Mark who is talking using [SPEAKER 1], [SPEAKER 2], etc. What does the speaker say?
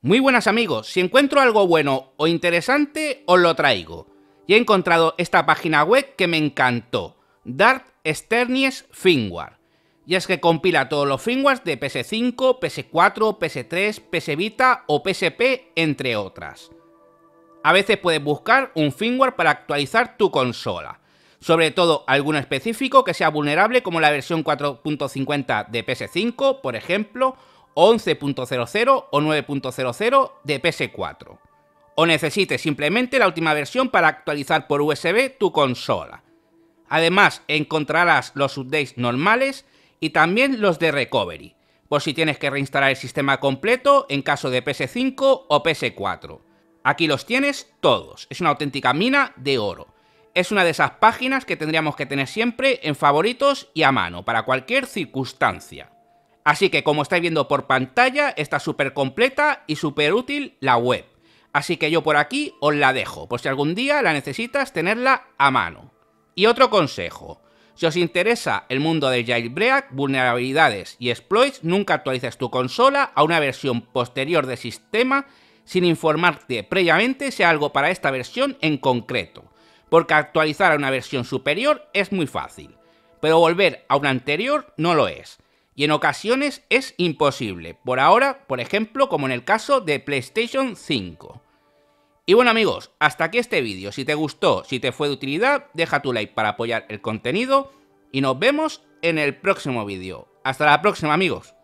[SPEAKER 1] Muy buenas amigos, si encuentro algo bueno o interesante, os lo traigo. Y he encontrado esta página web que me encantó, Dart Sternies Firmware. Y es que compila todos los firmwares de PS5, PS4, PS3, PS Vita o PSP, entre otras. A veces puedes buscar un firmware para actualizar tu consola sobre todo alguno específico que sea vulnerable como la versión 4.50 de PS5, por ejemplo, 11.00 o 9.00 de PS4. O necesites simplemente la última versión para actualizar por USB tu consola. Además, encontrarás los updates normales y también los de recovery, por si tienes que reinstalar el sistema completo en caso de PS5 o PS4. Aquí los tienes todos, es una auténtica mina de oro. Es una de esas páginas que tendríamos que tener siempre en favoritos y a mano, para cualquier circunstancia. Así que como estáis viendo por pantalla, está súper completa y súper útil la web. Así que yo por aquí os la dejo, por si algún día la necesitas tenerla a mano. Y otro consejo, si os interesa el mundo de jailbreak, vulnerabilidades y exploits, nunca actualices tu consola a una versión posterior del sistema sin informarte previamente si algo para esta versión en concreto porque actualizar a una versión superior es muy fácil, pero volver a una anterior no lo es, y en ocasiones es imposible, por ahora, por ejemplo, como en el caso de PlayStation 5. Y bueno amigos, hasta aquí este vídeo, si te gustó, si te fue de utilidad, deja tu like para apoyar el contenido, y nos vemos en el próximo vídeo. Hasta la próxima amigos.